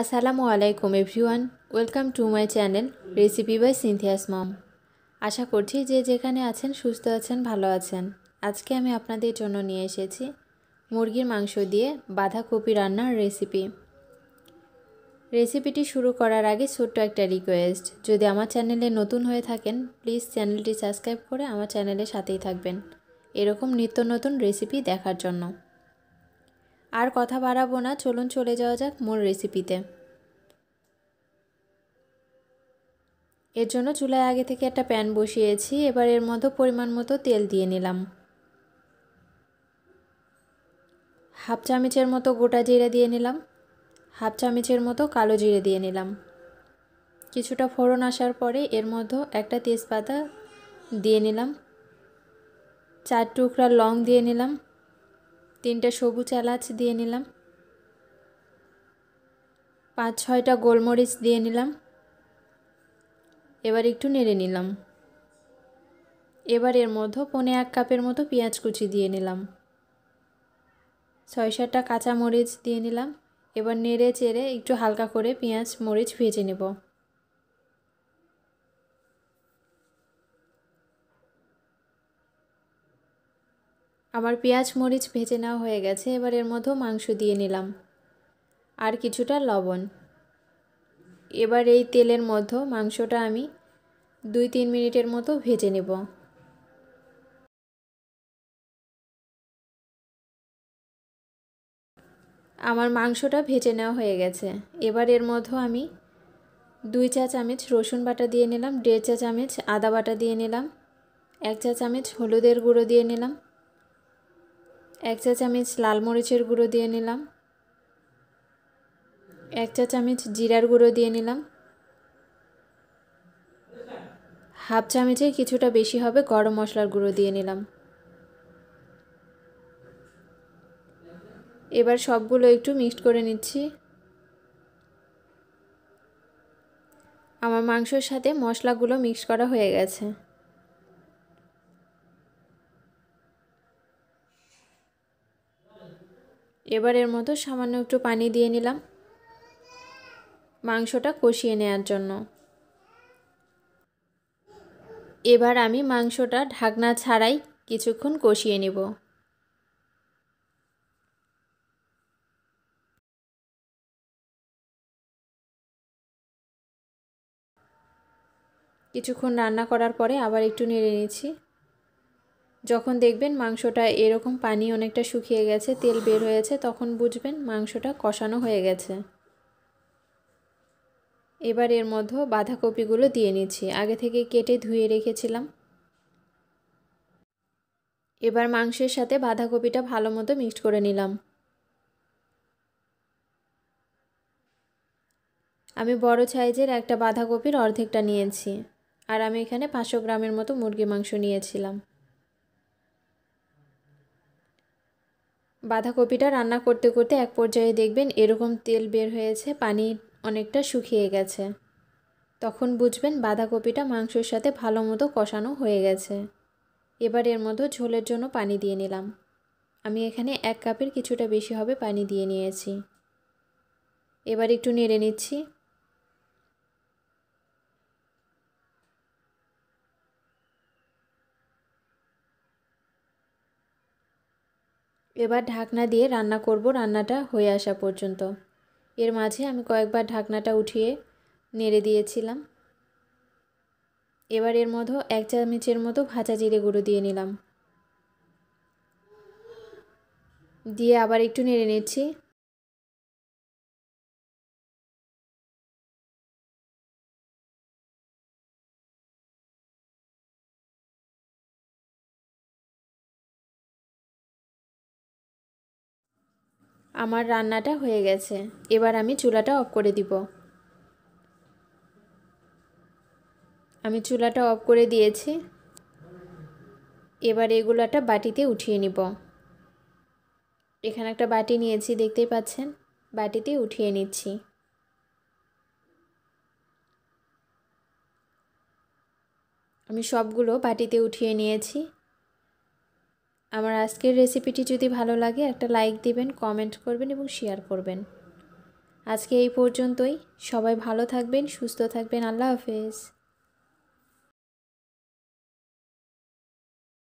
আসসালামু আলাইকুম everyone welcome to my channel recipe by Cynthia's mom আশা করছি যে যেখানে আছেন সুস্থ আছেন ভালো আছেন আজকে আমি আপনাদের জন্য নিয়ে এসেছি মুরগির মাংস দিয়ে বাঁধাকপি রান্নার রেসিপি রেসিপিটি শুরু করার আগে ছোট্ট একটা রিকোয়েস্ট যদি আমার চ্যানেলে নতুন হয়ে থাকেন প্লিজ চ্যানেলটি সাবস্ক্রাইব করে আমার চ্যানেলের সাথেই থাকবেন এরকম নিত্য নতুন রেসিপি দেখার জন্য আর কথা বাড়াবো না চলুন চলে যাওয়া যাক মূল রেসিপিতে এর জন্য চুলায় আগে থেকে একটা প্যান বসিয়েছি এবার এর মধ্যে পরিমাণ মতো তেল দিয়ে নিলাম হাফ চামচের মতো গোটা জিরে দিয়ে নিলাম হাফ চামচের মতো কালো জিরে দিয়ে নিলাম কিছুটা ফোড়ন আসার পরে এর মধ্যে একটা তেজপাতা দিয়ে নিলাম চার টুকরা লং দিয়ে নিলাম তিনটা সবুজ এলাচ দিয়ে নিলাম পাঁচ ছয়টা গোলমরিচ দিয়ে নিলাম এবার একটু নেড়ে নিলাম এবার এর মধ্যে পনে এক কাপের মতো পেঁয়াজ কুচি দিয়ে নিলাম ছয় সাতটা কাঁচামরিচ দিয়ে নিলাম এবার নেড়ে চেড়ে একটু হালকা করে পেঁয়াজ মরিচ ভেজে নেব আমার পেঁয়াজ মরিচ ভেজে নেওয়া হয়ে গেছে এবার এর মধ্যেও মাংস দিয়ে নিলাম আর কিছুটা লবণ এবার এই তেলের মধ্যে মাংসটা আমি দুই তিন মিনিটের মতো ভেজে নেব আমার মাংসটা ভেজে নেওয়া হয়ে গেছে এবার এর মধ্যে আমি দুই চা চামচ রসুন বাটা দিয়ে নিলাম দেড় চা চামচ আদা বাটা দিয়ে নিলাম এক চা চামচ হলুদের গুঁড়ো দিয়ে নিলাম এক চা চামচ লাল মরিচের গুঁড়ো দিয়ে নিলাম এক চা চামচ জিরার গুঁড়ো দিয়ে নিলাম হাফ চামচে কিছুটা বেশি হবে গরম মশলার গুঁড়ো দিয়ে নিলাম এবার সবগুলো একটু মিক্সড করে নিচ্ছি আমার মাংসর সাথে মশলাগুলো মিক্স করা হয়ে গেছে এবার এর মতো সামান্য একটু পানি দিয়ে নিলাম মাংসটা কষিয়ে নেওয়ার জন্য এবার আমি মাংসটা ঢাকনা ছাড়াই কিছুক্ষণ কষিয়ে নেব কিছুক্ষণ রান্না করার পরে আবার একটু নেড়ে নিচ্ছি যখন দেখবেন মাংসটা এরকম পানি অনেকটা শুকিয়ে গেছে তেল বের হয়েছে তখন বুঝবেন মাংসটা কষানো হয়ে গেছে এবার এর মধ্যে বাঁধাকপিগুলো দিয়ে নিচ্ছি আগে থেকে কেটে ধুয়ে রেখেছিলাম এবার মাংসের সাথে বাঁধাকপিটা ভালো মতো মিক্সড করে নিলাম আমি বড় সাইজের একটা বাঁধাকপির অর্ধেকটা নিয়েছি আর আমি এখানে পাঁচশো গ্রামের মতো মুরগি মাংস নিয়েছিলাম বাঁধাকপিটা রান্না করতে করতে এক পর্যায়ে দেখবেন এরকম তেল বের হয়েছে পানি অনেকটা শুকিয়ে গেছে তখন বুঝবেন বাঁধাকপিটা মাংসের সাথে ভালো মতো কষানো হয়ে গেছে এবার এর মতো ঝোলের জন্য পানি দিয়ে নিলাম আমি এখানে এক কাপের কিছুটা বেশি হবে পানি দিয়ে নিয়েছি এবার একটু নেড়ে নিচ্ছি এবার ঢাকনা দিয়ে রান্না করব রান্নাটা হয়ে আসা পর্যন্ত এর মাঝে আমি কয়েকবার ঢাকনাটা উঠিয়ে নেড়ে দিয়েছিলাম এবার এর মধ্যে এক চামচের মতো ভাজা জিরে গুঁড়ো দিয়ে নিলাম দিয়ে আবার একটু নেড়ে নিচ্ছি আমার রান্নাটা হয়ে গেছে এবার আমি চুলাটা অফ করে দিব আমি চুলাটা অফ করে দিয়েছি এবার এগুলো একটা বাটিতে উঠিয়ে নিব এখানে একটা বাটি নিয়েছি দেখতেই পাচ্ছেন বাটিতে উঠিয়ে নিচ্ছি আমি সবগুলো বাটিতে উঠিয়ে নিয়েছি আমার আজকের রেসিপিটি যদি ভালো লাগে একটা লাইক দিবেন কমেন্ট করবেন এবং শেয়ার করবেন আজকে এই পর্যন্তই সবাই ভালো থাকবেন সুস্থ থাকবেন আল্লাহ হাফেজ